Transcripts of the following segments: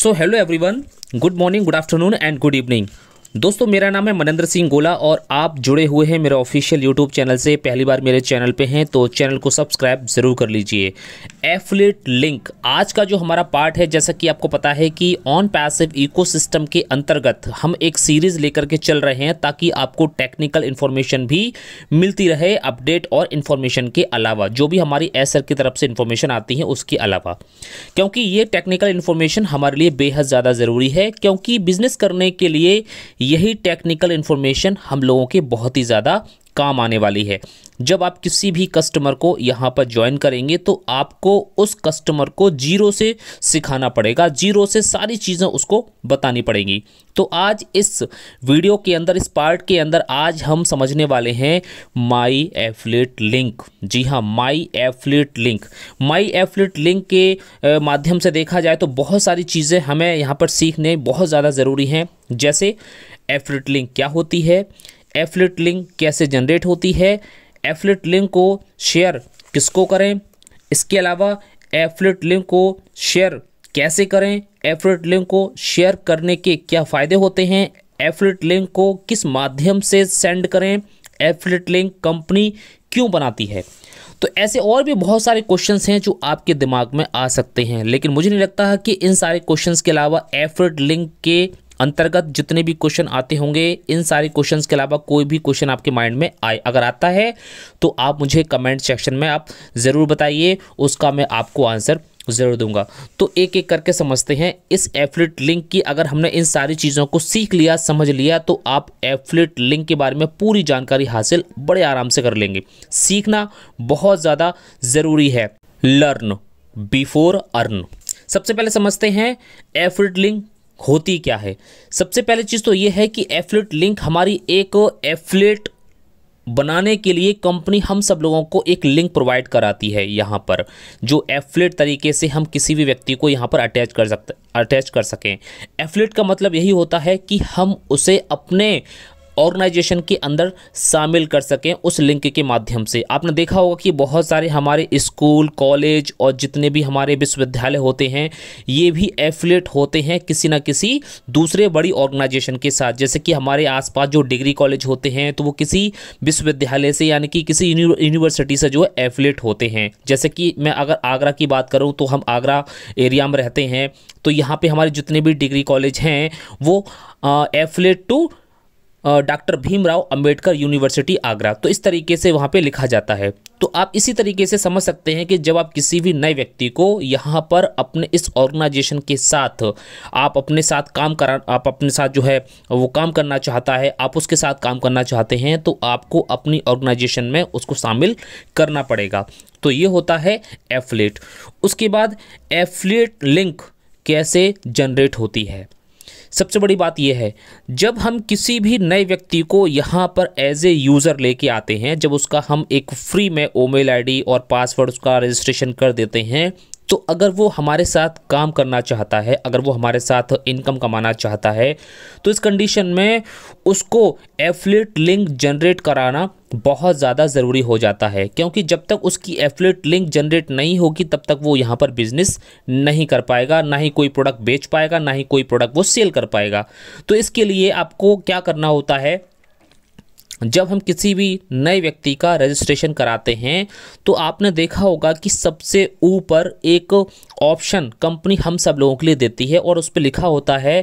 So hello everyone, good morning, good afternoon and good evening. दोस्तों मेरा नाम है मनेंद्र सिंह गोला और आप जुड़े हुए हैं मेरे ऑफिशियल यूट्यूब चैनल से पहली बार मेरे चैनल पे हैं तो चैनल को सब्सक्राइब ज़रूर कर लीजिए एफलेट लिंक आज का जो हमारा पार्ट है जैसा कि आपको पता है कि ऑन पैसिव इकोसिस्टम के अंतर्गत हम एक सीरीज़ लेकर के चल रहे हैं ताकि आपको टेक्निकल इन्फॉर्मेशन भी मिलती रहे अपडेट और इन्फॉर्मेशन के अलावा जो भी हमारी एस की तरफ से इन्फॉर्मेशन आती है उसके अलावा क्योंकि ये टेक्निकल इन्फॉर्मेशन हमारे लिए बेहद ज़्यादा ज़रूरी है क्योंकि बिज़नेस करने के लिए यही टेक्निकल इन्फॉर्मेशन हम लोगों के बहुत ही ज़्यादा काम आने वाली है जब आप किसी भी कस्टमर को यहाँ पर ज्वाइन करेंगे तो आपको उस कस्टमर को जीरो से सिखाना पड़ेगा जीरो से सारी चीज़ें उसको बतानी पड़ेंगी तो आज इस वीडियो के अंदर इस पार्ट के अंदर आज हम समझने वाले हैं माई एफलेट लिंक जी हाँ my affiliate link my affiliate link के माध्यम से देखा जाए तो बहुत सारी चीज़ें हमें यहाँ पर सीखने बहुत ज़्यादा ज़रूरी हैं जैसे एफलेट लिंक क्या होती है एफलेट लिंक कैसे जनरेट होती है एफलेट लिंक को शेयर किसको करें इसके अलावा एफलेट लिंक को शेयर कैसे करें एफलेट लिंक को शेयर करने के क्या फ़ायदे होते हैं एफलेट लिंक को किस माध्यम से सेंड करें एफलेट लिंक कंपनी क्यों बनाती है तो ऐसे और भी बहुत सारे क्वेश्चंस हैं जो आपके दिमाग में आ सकते हैं लेकिन मुझे नहीं लगता है कि इन सारे क्वेश्चंस के अलावा एफर्ट लिंक के अंतर्गत जितने भी क्वेश्चन आते होंगे इन सारे क्वेश्चंस के अलावा कोई भी क्वेश्चन आपके माइंड में आए अगर आता है तो आप मुझे कमेंट सेक्शन में आप ज़रूर बताइए उसका मैं आपको आंसर ज़रूर दूंगा तो एक एक करके समझते हैं इस एफलेट लिंक की अगर हमने इन सारी चीज़ों को सीख लिया समझ लिया तो आप एफलेट लिंक के बारे में पूरी जानकारी हासिल बड़े आराम से कर लेंगे सीखना बहुत ज़्यादा ज़रूरी है लर्न बिफोर अर्न सबसे पहले समझते हैं एफलेट लिंक होती क्या है सबसे पहले चीज़ तो ये है कि एफलेट लिंक हमारी एक एफलेट बनाने के लिए कंपनी हम सब लोगों को एक लिंक प्रोवाइड कराती है यहाँ पर जो एफलेट तरीके से हम किसी भी व्यक्ति को यहाँ पर अटैच कर सकते अटैच कर सकें एफलेट का मतलब यही होता है कि हम उसे अपने ऑर्गेनाइजेशन के अंदर शामिल कर सकें उस लिंक के माध्यम से आपने देखा होगा कि बहुत सारे हमारे स्कूल कॉलेज और जितने भी हमारे विश्वविद्यालय होते हैं ये भी एफिलेट होते हैं किसी ना किसी दूसरे बड़ी ऑर्गेनाइजेशन के साथ जैसे कि हमारे आसपास जो डिग्री कॉलेज होते हैं तो वो किसी विश्वविद्यालय से यानी कि किसी यूनिवर्सिटी से जो है एफिलेट होते हैं जैसे कि मैं अगर आगरा की बात करूँ तो हम आगरा एरिया में रहते हैं तो यहाँ पे हमारे जितने भी डिग्री कॉलेज हैं वो affiliate to doctor Bhimrao Ambedkar university Agra तो इस तरीके से वहाँ पे लिखा जाता है तो आप इसी तरीके से समझ सकते हैं कि जब आप किसी भी नए व्यक्ति को यहाँ पर अपने इस ऑर्गेनाइजेशन के साथ आप अपने साथ काम करा आप अपने साथ जो है वो काम करना चाहता है आप उसके साथ काम करना चाहते हैं तो आपको अपनी ऑर्गेनाइजेशन में उसको शामिल करना पड़ेगा तो ये होता है एफलेट उसके बाद एफलेट लिंक कैसे जनरेट होती है सबसे बड़ी बात यह है जब हम किसी भी नए व्यक्ति को यहाँ पर एज ए यूज़र लेके आते हैं जब उसका हम एक फ्री में ओमेल आईडी और पासवर्ड उसका रजिस्ट्रेशन कर देते हैं तो अगर वो हमारे साथ काम करना चाहता है अगर वो हमारे साथ इनकम कमाना चाहता है तो इस कंडीशन में उसको एफलेट लिंक जनरेट कराना बहुत ज़्यादा ज़रूरी हो जाता है क्योंकि जब तक उसकी एफलेट लिंक जनरेट नहीं होगी तब तक वो यहाँ पर बिज़नेस नहीं कर पाएगा ना ही कोई प्रोडक्ट बेच पाएगा ना ही कोई प्रोडक्ट वो सेल कर पाएगा तो इसके लिए आपको क्या करना होता है जब हम किसी भी नए व्यक्ति का रजिस्ट्रेशन कराते हैं तो आपने देखा होगा कि सबसे ऊपर एक ऑप्शन कंपनी हम सब लोगों के लिए देती है और उस पर लिखा होता है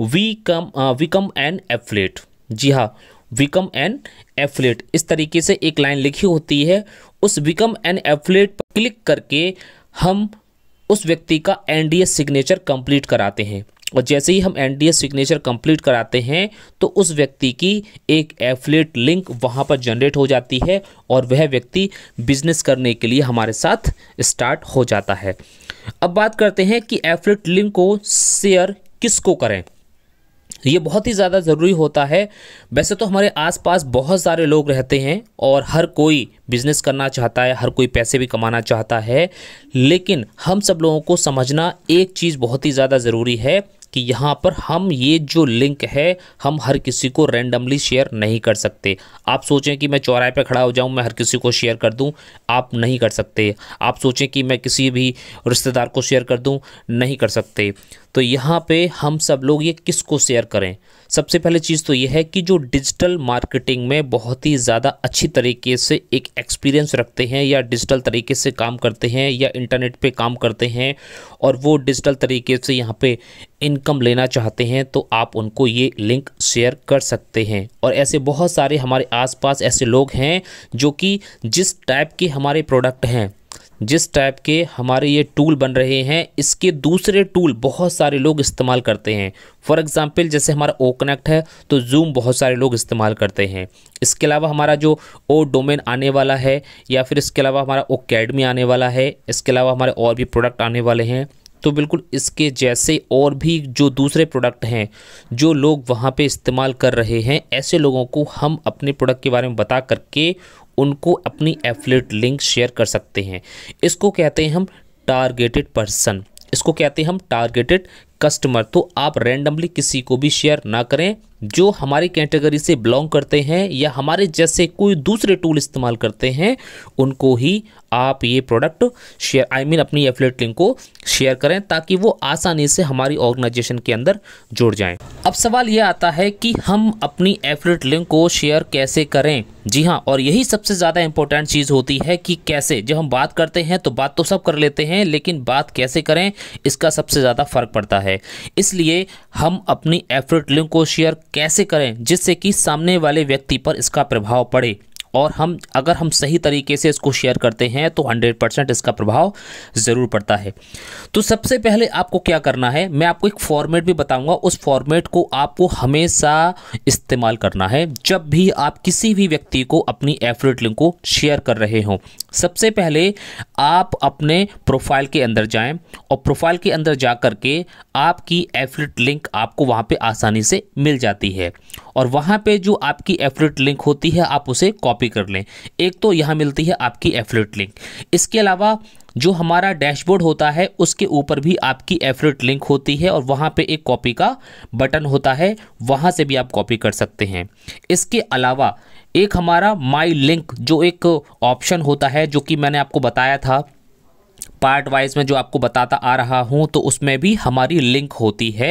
become become an affiliate जी हाँ विकम एन एफलेट इस तरीके से एक लाइन लिखी होती है उस विकम एन एफलेट पर क्लिक करके हम उस व्यक्ति का एनडीए सिग्नेचर कंप्लीट कराते हैं और जैसे ही हम एस सिग्नेचर कंप्लीट कराते हैं तो उस व्यक्ति की एक एफलेट लिंक वहाँ पर जनरेट हो जाती है और वह व्यक्ति बिजनेस करने के लिए हमारे साथ स्टार्ट हो जाता है अब बात करते हैं कि एफलेट लिंक को शेयर किसको करें ये बहुत ही ज़्यादा ज़रूरी होता है वैसे तो हमारे आसपास बहुत सारे लोग रहते हैं और हर कोई बिज़नेस करना चाहता है हर कोई पैसे भी कमाना चाहता है लेकिन हम सब लोगों को समझना एक चीज़ बहुत ही ज़्यादा ज़रूरी है कि यहाँ पर हम ये जो लिंक है हम हर किसी को रैंडमली शेयर नहीं कर सकते आप सोचें कि मैं चौराहे पर खड़ा हो जाऊँ मैं हर किसी को शेयर कर दूँ आप नहीं कर सकते आप सोचें कि मैं किसी भी रिश्तेदार को शेयर कर दूँ नहीं कर सकते तो यहाँ पर हम सब लोग ये किस को शेयर करें सबसे पहले चीज़ तो ये है कि जो डिजिटल मार्केटिंग में बहुत ही ज़्यादा अच्छी तरीके से एक एक्सपीरियंस रखते हैं या डिजिटल तरीके से काम करते हैं या इंटरनेट पे काम करते हैं और वो डिजिटल तरीके से यहाँ पे इनकम लेना चाहते हैं तो आप उनको ये लिंक शेयर कर सकते हैं और ऐसे बहुत सारे हमारे आसपास ऐसे लोग हैं जो कि जिस टाइप के हमारे प्रोडक्ट हैं जिस टाइप के हमारे ये टूल बन रहे हैं इसके दूसरे टूल बहुत सारे लोग इस्तेमाल करते हैं फॉर एग्ज़ाम्पल जैसे हमारा ओ कनेक्ट है तो जूम बहुत सारे लोग इस्तेमाल करते हैं इसके अलावा हमारा जो ओ डोमेन आने वाला है या फिर इसके अलावा हमारा ओ अकेडमी आने वाला है इसके अलावा हमारे और भी प्रोडक्ट आने वाले हैं तो बिल्कुल इसके जैसे और भी जो दूसरे प्रोडक्ट हैं जो लोग वहाँ पे इस्तेमाल कर रहे हैं ऐसे लोगों को हम अपने प्रोडक्ट के बारे में बता करके उनको अपनी एफलेट लिंक शेयर कर सकते हैं इसको कहते हैं हम टारगेटेड पर्सन इसको कहते हैं हम टारगेटेड कस्टमर तो आप रैंडमली किसी को भी शेयर ना करें जो हमारी कैटेगरी से बिलोंग करते हैं या हमारे जैसे कोई दूसरे टूल इस्तेमाल करते हैं उनको ही आप ये product share I I mean mean अपनी एफलेट लिंक को शेयर करें ताकि वो आसानी से हमारी ऑर्गेनाइजेशन के अंदर जुड़ जाएँ अब सवाल ये आता है कि हम अपनी एफिलेट लिंक को शेयर कैसे करें जी हाँ और यही सबसे ज़्यादा इंपॉर्टेंट चीज़ होती है कि कैसे जब हम बात करते हैं तो बात तो सब कर लेते हैं लेकिन बात कैसे करें इसका सबसे ज़्यादा फ़र्क पड़ता है इसलिए हम अपनी एफिलेट लिंक को शेयर कैसे करें जिससे कि सामने वाले व्यक्ति पर इसका प्रभाव पड़े और हम अगर हम सही तरीके से इसको शेयर करते हैं तो 100 परसेंट इसका प्रभाव ज़रूर पड़ता है तो सबसे पहले आपको क्या करना है मैं आपको एक फॉर्मेट भी बताऊंगा उस फॉर्मेट को आपको हमेशा इस्तेमाल करना है जब भी आप किसी भी व्यक्ति को अपनी एफरेट लिंक को शेयर कर रहे हों सबसे पहले आप अपने प्रोफाइल के अंदर जाएं और प्रोफाइल के अंदर जा कर के आपकी एफलेट लिंक आपको वहाँ पे आसानी से मिल जाती है और वहाँ पे जो आपकी एफलेट लिंक होती है आप उसे कॉपी कर लें एक तो यहाँ मिलती है आपकी एफलेट लिंक इसके अलावा जो हमारा डैशबोर्ड होता है उसके ऊपर भी आपकी एफलेट लिंक होती है और वहाँ पर एक कॉपी का बटन होता है वहाँ से भी आप कॉपी कर सकते हैं इसके अलावा एक हमारा माई लिंक जो एक ऑप्शन होता है जो कि मैंने आपको बताया था पार्ट वाइज में जो आपको बताता आ रहा हूँ तो उसमें भी हमारी लिंक होती है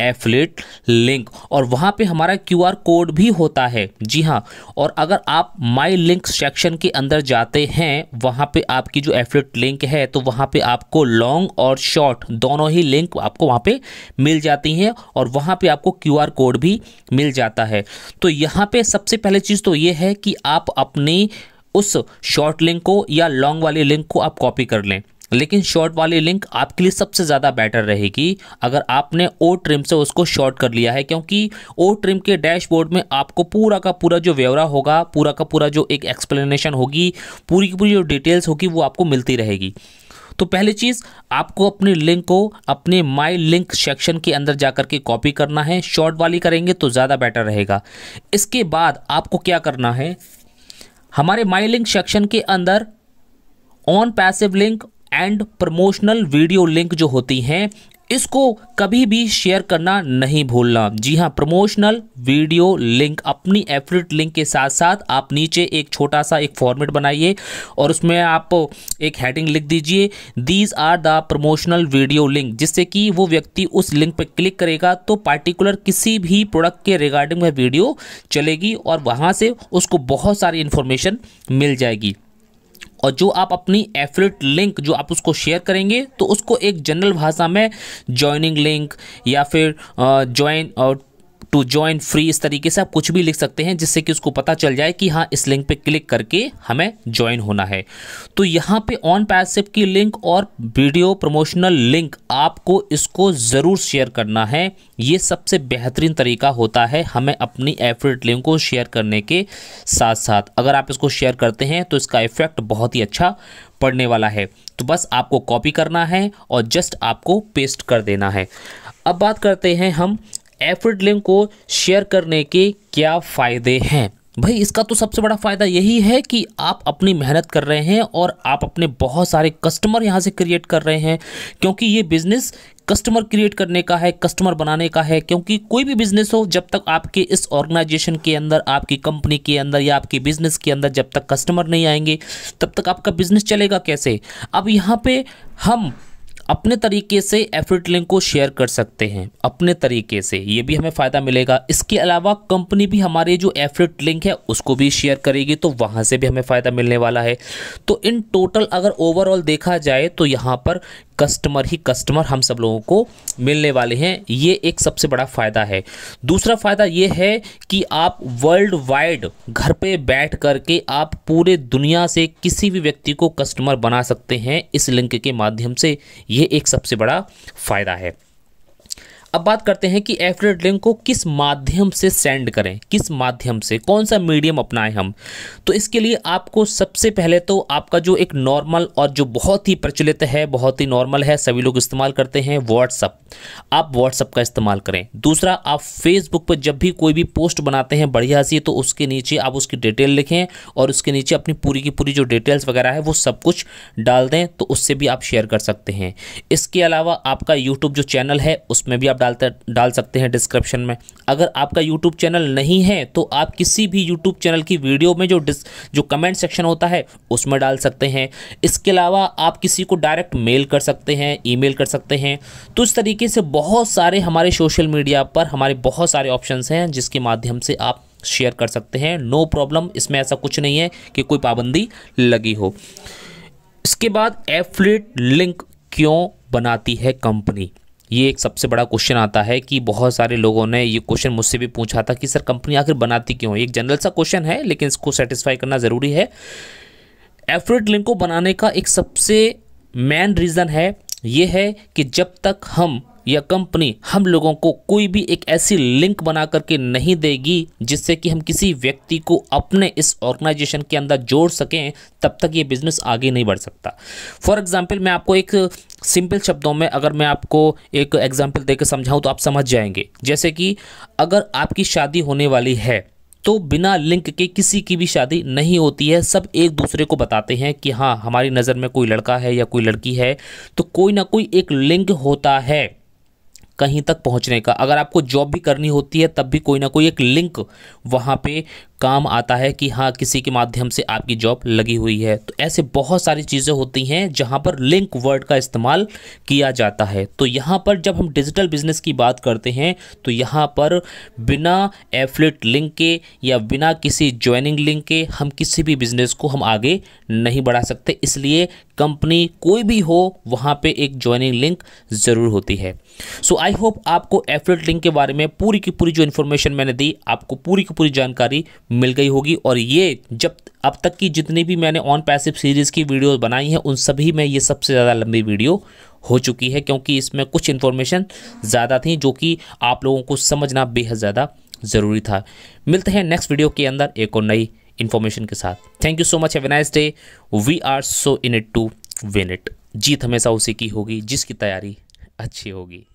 एफलेट लिंक और वहाँ पे हमारा क्यूआर कोड भी होता है जी हाँ और अगर आप माई लिंक सेक्शन के अंदर जाते हैं वहाँ पे आपकी जो एफलेट लिंक है तो वहाँ पे आपको लॉन्ग और शॉर्ट दोनों ही लिंक आपको वहाँ पे मिल जाती हैं और वहाँ पे आपको क्यू कोड भी मिल जाता है तो यहाँ पर सबसे पहले चीज़ तो ये है कि आप अपनी उस शॉर्ट लिंक को या लॉन्ग वाले लिंक को आप कॉपी कर लें लेकिन शॉर्ट वाली लिंक आपके लिए सबसे ज़्यादा बेटर रहेगी अगर आपने ओ ट्रिम से उसको शॉर्ट कर लिया है क्योंकि ओ ट्रिम के डैशबोर्ड में आपको पूरा का पूरा जो व्यवरा होगा पूरा का पूरा जो एक एक्सप्लेनेशन होगी पूरी की पूरी जो डिटेल्स होगी वो आपको मिलती रहेगी तो पहली चीज़ आपको अपनी लिंक को अपने माई लिंक सेक्शन के अंदर जा कर के कॉपी करना है शॉर्ट वाली करेंगे तो ज़्यादा बेटर रहेगा इसके बाद आपको क्या करना है हमारे माई लिंक सेक्शन के अंदर OnPassive link and promotional video link जो होती हैं इसको कभी भी शेयर करना नहीं भूलना जी हाँ प्रमोशनल वीडियो लिंक अपनी एफिलेट लिंक के साथ साथ आप नीचे एक छोटा सा एक फॉर्मेट बनाइए और उसमें आप एक हेडिंग लिख दीजिए these are the promotional video link जिससे कि वो व्यक्ति उस लिंक पर क्लिक करेगा तो पार्टिकुलर किसी भी प्रोडक्ट के रिगार्डिंग वह वीडियो चलेगी और वहाँ से उसको बहुत सारी इन्फॉर्मेशन मिल जाएगी और जो आप अपनी एफिलेट लिंक जो आप उसको शेयर करेंगे तो उसको एक जनरल भाषा में ज्वाइनिंग लिंक या फिर ज्वाइन और टू ज्वाइन फ्री इस तरीके से आप कुछ भी लिख सकते हैं जिससे कि उसको पता चल जाए कि हाँ इस लिंक पे क्लिक करके हमें ज्वाइन होना है तो यहाँ पे ऑन पैसिव की लिंक और वीडियो प्रमोशनल लिंक आपको इसको ज़रूर शेयर करना है ये सबसे बेहतरीन तरीका होता है हमें अपनी एफरेट लिंक को शेयर करने के साथ साथ अगर आप इसको शेयर करते हैं तो इसका इफेक्ट बहुत ही अच्छा पड़ने वाला है तो बस आपको कॉपी करना है और जस्ट आपको पेस्ट कर देना है अब बात करते हैं हम एफिड लिंक को शेयर करने के क्या फ़ायदे हैं भाई इसका तो सबसे बड़ा फ़ायदा यही है कि आप अपनी मेहनत कर रहे हैं और आप अपने बहुत सारे कस्टमर यहाँ से क्रिएट कर रहे हैं क्योंकि ये बिज़नेस कस्टमर क्रिएट करने का है कस्टमर बनाने का है क्योंकि कोई भी बिज़नेस हो जब तक आपके इस ऑर्गेनाइजेशन के अंदर आपकी कंपनी के अंदर या आपके बिज़नेस के अंदर जब तक कस्टमर नहीं आएंगे तब तक आपका बिज़नेस चलेगा कैसे अब यहाँ पर हम अपने तरीके से एफिट लिंक को शेयर कर सकते हैं अपने तरीके से ये भी हमें फ़ायदा मिलेगा इसके अलावा कंपनी भी हमारे जो एफिट लिंक है उसको भी शेयर करेगी तो वहाँ से भी हमें फ़ायदा मिलने वाला है तो इन टोटल अगर ओवरऑल देखा जाए तो यहाँ पर कस्टमर ही कस्टमर हम सब लोगों को मिलने वाले हैं ये एक सबसे बड़ा फ़ायदा है दूसरा फ़ायदा ये है कि आप वर्ल्ड वाइड घर पे बैठ कर के आप पूरे दुनिया से किसी भी व्यक्ति को कस्टमर बना सकते हैं इस लिंक के माध्यम से ये एक सबसे बड़ा फ़ायदा है अब बात करते हैं कि एफिलेट लिंक को किस माध्यम से सेंड करें किस माध्यम से कौन सा मीडियम अपनाएं हम तो इसके लिए आपको सबसे पहले तो आपका जो एक नॉर्मल और जो बहुत ही प्रचलित है बहुत ही नॉर्मल है सभी लोग इस्तेमाल करते हैं व्हाट्सअप आप व्हाट्सअप का इस्तेमाल करें दूसरा आप फेसबुक पर जब भी कोई भी पोस्ट बनाते हैं बढ़िया सी तो उसके नीचे आप उसकी डिटेल लिखें और उसके नीचे अपनी पूरी की पूरी जो डिटेल्स वगैरह है वो सब कुछ डाल दें तो उससे भी आप शेयर कर सकते हैं इसके अलावा आपका यूट्यूब जो चैनल है उसमें भी आप डालते डाल सकते हैं डिस्क्रिप्शन में अगर आपका यूट्यूब चैनल नहीं है तो आप किसी भी यूट्यूब चैनल की वीडियो में जो डिस जो कमेंट सेक्शन होता है उसमें डाल सकते हैं इसके अलावा आप किसी को डायरेक्ट मेल कर सकते हैं ई कर सकते हैं तो इस तरीके से बहुत सारे हमारे सोशल मीडिया पर हमारे बहुत सारे ऑप्शन हैं जिसके माध्यम से आप शेयर कर सकते हैं नो प्रॉब्लम इसमें ऐसा कुछ नहीं है कि कोई पाबंदी लगी हो इसके बाद एफलेट लिंक क्यों बनाती है कंपनी ये एक सबसे बड़ा क्वेश्चन आता है कि बहुत सारे लोगों ने ये क्वेश्चन मुझसे भी पूछा था कि सर कंपनी आखिर बनाती क्यों एक जनरल सा क्वेश्चन है लेकिन इसको सेटिस्फाई करना ज़रूरी है एफरेट लिंक को बनाने का एक सबसे मेन रीज़न है ये है कि जब तक हम या कंपनी हम लोगों को कोई भी एक ऐसी लिंक बना करके नहीं देगी जिससे कि हम किसी व्यक्ति को अपने इस ऑर्गेनाइजेशन के अंदर जोड़ सकें तब तक ये बिज़नेस आगे नहीं बढ़ सकता फॉर एग्ज़ाम्पल मैं आपको एक सिंपल शब्दों में अगर मैं आपको एक एग्ज़ाम्पल देकर समझाऊँ तो आप समझ जाएंगे जैसे कि अगर आपकी शादी होने वाली है तो बिना लिंक के किसी की भी शादी नहीं होती है सब एक दूसरे को बताते हैं कि हाँ हमारी नज़र में कोई लड़का है या कोई लड़की है तो कोई ना कोई एक लिंक होता है कहीं तक पहुंचने का अगर आपको जॉब भी करनी होती है तब भी कोई ना कोई एक लिंक वहां पे काम आता है कि हाँ किसी के माध्यम से आपकी जॉब लगी हुई है तो ऐसे बहुत सारी चीज़ें होती हैं जहाँ पर लिंक वर्ड का इस्तेमाल किया जाता है तो यहाँ पर जब हम डिजिटल बिजनेस की बात करते हैं तो यहाँ पर बिना एफलेट लिंक के या बिना किसी ज्वाइनिंग लिंक के हम किसी भी बिज़नेस को हम आगे नहीं बढ़ा सकते इसलिए कंपनी कोई भी हो वहाँ पर एक ज्वाइनिंग लिंक ज़रूर होती है सो आई होप आपको एफलेट लिंक के बारे में पूरी की पूरी जो इन्फॉर्मेशन मैंने दी आपको पूरी की पूरी जानकारी मिल गई होगी और ये जब अब तक की जितनी भी मैंने ऑन पैसिव सीरीज़ की वीडियोस बनाई हैं उन सभी में ये सबसे ज़्यादा लंबी वीडियो हो चुकी है क्योंकि इसमें कुछ इन्फॉर्मेशन ज़्यादा थी जो कि आप लोगों को समझना बेहद ज़्यादा ज़रूरी था मिलते हैं नेक्स्ट वीडियो के अंदर एक और नई इन्फॉर्मेशन के साथ thank you so much have nice day we are so in it to win it जीत हमेशा उसी की होगी जिसकी तैयारी अच्छी होगी